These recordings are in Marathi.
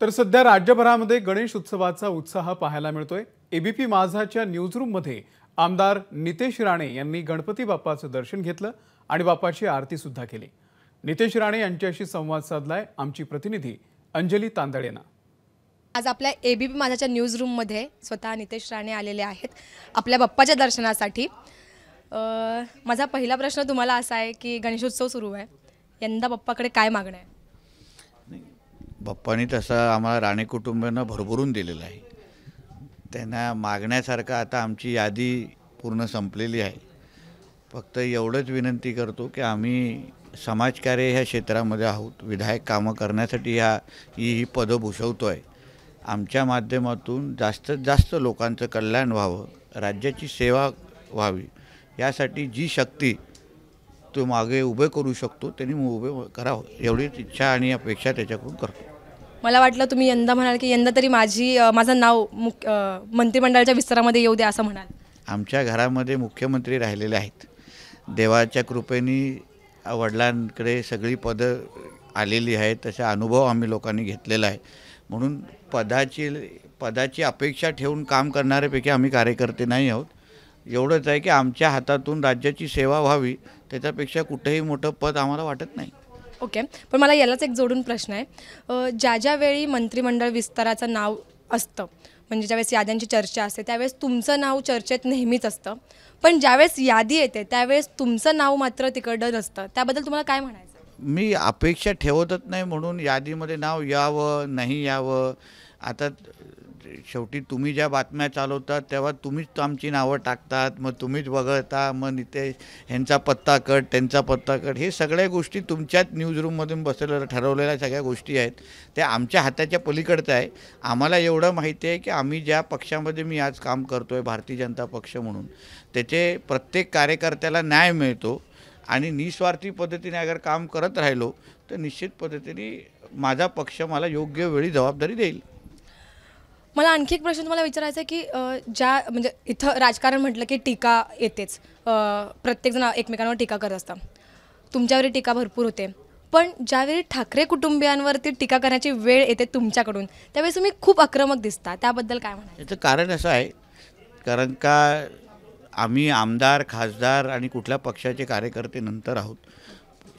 तर सध्या राज्यभरामध्ये गणेश उत्सवाचा उत्साह पाहायला मिळतोय एबीपी माझाच्या न्यूजरूममध्ये आमदार नितेश राणे यांनी गणपती बाप्पाचं दर्शन घेतलं आणि बाप्पाची आरती सुद्धा केली नितेश राणे यांच्याशी संवाद साधलाय आमची प्रतिनिधी अंजली तांदळेना आज आपल्या एबीपी माझाच्या न्यूज मध्ये स्वतः नितेश राणे आलेले आहेत आपल्या बाप्पाच्या दर्शनासाठी माझा पहिला प्रश्न तुम्हाला असा आहे की गणेशोत्सव सुरू आहे यंदा बाप्पाकडे काय मागणं आहे बाप्पानी तसं आम्हाला राणे कुटुंबानं भरभरून दिलेलं आहे त्यांना मागण्यासारखं आता आमची यादी पूर्ण संपलेली आहे फक्त एवढंच विनंती करतो की आम्ही समाजकार्य ह्या क्षेत्रामध्ये आहोत विधायक कामं करण्यासाठी ह्या ही ही पदं भूषवतो आहे आमच्या माध्यमातून जास्तीत जास्त लोकांचं कल्याण व्हावं राज्याची सेवा व्हावी यासाठी जी शक्ती तो मागे उभे करू शकतो त्यांनी उभे करावं एवढीच इच्छा आणि अपेक्षा त्याच्याकडून करतो मला वाटलं तुम्ही यंदा म्हणाल की यंदा तरी माझी माझं नाव मुख्य मंत्रिमंडळाच्या विस्तारामध्ये येऊ द्या असं म्हणाल आमच्या घरामध्ये मुख्यमंत्री राहिलेले आहेत देवाच्या कृपेनी वडिलांकडे सगळी पदं आलेली आहेत तसा अनुभव आम्ही लोकांनी घेतलेला आहे म्हणून पदाची पदाची अपेक्षा ठेवून काम करणाऱ्यापैकी आम्ही कार्यकर्ते नाही आहोत एवढंच आहे की आमच्या हातातून राज्याची सेवा व्हावी त्याच्यापेक्षा कुठेही मोठं पद आम्हाला वाटत नाही ओके पण मला यालाच एक जोडून प्रश्न आहे ज्या ज्यावेळी मंत्रिमंडळ विस्ताराचं नाव असतं म्हणजे ज्यावेळेस याद्यांची चर्चा असते त्यावेळेस तुमचं नाव चर्चेत नेहमीच असतं पण ज्यावेळेस यादी येते त्यावेळेस तुमचं नाव मात्र तिकडं नसतं त्याबद्दल तुम्हाला काय म्हणायचं मी अपेक्षा ठेवतच नाही म्हणून यादीमध्ये नाव यावं नाही यावं आता शेवटी तुम्ही ज्या बातम्या चालवतात तेव्हा तुम्हीच आमची नावं टाकतात मग तुम्हीच वगळता मग इथे ह्यांचा पत्ता कट त्यांचा पत्ता कट हे सगळ्या गोष्टी तुमच्याच न्यूज रूममधून बसलेलं ठरवलेल्या सगळ्या गोष्टी आहेत त्या आमच्या हाताच्या पलीकडचं आहे आम्हाला एवढं माहिती आहे की आम्ही ज्या पक्षामध्ये मी आज काम करतो आहे भारतीय जनता पक्ष म्हणून त्याचे प्रत्येक कार्यकर्त्याला न्याय मिळतो आणि निस्वार्थी पद्धतीने अगर काम करत राहिलो तर निश्चित पद्धतीने माझा पक्ष मला योग्य वेळी जबाबदारी देईल मला आणखी एक प्रश्न तुम्हाला विचारायचा आहे की ज्या म्हणजे इथं राजकारण म्हटलं की टीका येतेच प्रत्येकजण एकमेकांवर टीका करत असतात तुमच्यावरही टीका भरपूर होते पण ज्यावेळी ठाकरे कुटुंबियांवरती टीका करण्याची वेळ येते तुमच्याकडून त्यावेळेस तुम्ही खूप आक्रमक दिसता त्याबद्दल काय म्हणा याचं कारण असं आहे कारण का आम्ही आमदार खासदार आणि कुठल्या पक्षाचे कार्यकर्ते नंतर आहोत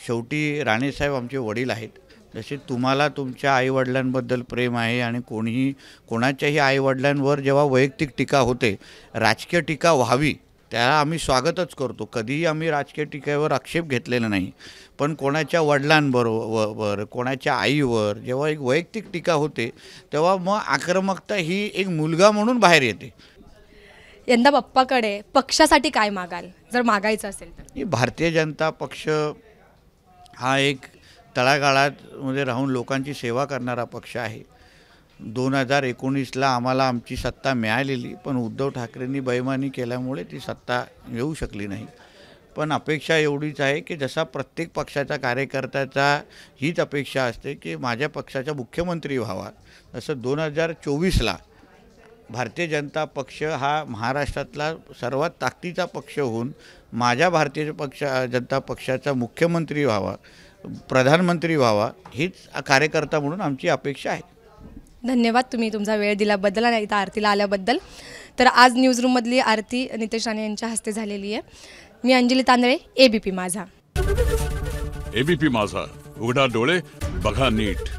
शेवटी राणेसाहेब आमचे वडील आहेत जसे तुम्हाला तुमच्या आईवडिलांबद्दल प्रेम आहे आणि कोणीही कोणाच्याही आईवडिलांवर जेव्हा वैयक्तिक टीका होते राजकीय टीका व्हावी त्याला आम्ही स्वागतच करतो कधीही आम्ही राजकीय टीकेवर आक्षेप घेतलेला नाही पण कोणाच्या वडिलांबरोबर कोणाच्या आईवर जेव्हा एक वैयक्तिक टीका होते तेव्हा मग आक्रमकता ही एक मुलगा म्हणून बाहेर येते यंदा बाप्पाकडे पक्षासाठी काय मागाल जर मागायचं असेल तर भारतीय जनता पक्ष हा एक तळागाळामध्ये राहून लोकांची सेवा करणारा पक्ष आहे दोन हजार एकोणीसला आम्हाला आमची सत्ता मिळालेली पण उद्धव ठाकरेंनी बैमानी केल्यामुळे ती सत्ता येऊ शकली नाही पण अपेक्षा एवढीच आहे की जसा प्रत्येक पक्षाचा कार्यकर्त्याचा हीच अपेक्षा असते की माझ्या पक्षाचा मुख्यमंत्री व्हावा तसं दोन हजार चोवीसला भारतीय जनता पक्ष हा महाराष्ट्रातला सर्वात ताकदीचा पक्ष होऊन माझ्या भारतीय पक्ष जनता पक्षाचा मुख्यमंत्री व्हावा प्रधानमंत्री व्हावा हीच कार्यकर्ता म्हणून आमची अपेक्षा आहे धन्यवाद तुम्ही तुमचा वेळ दिल्याबद्दल आणि इथं आरतीला आल्याबद्दल तर आज न्यूज रूममधली आरती नितेश राणे यांच्या हस्ते झालेली आहे मी अंजली तांदळे एबीपी माझा एबीपी माझा उघडा डोळे बघा नीट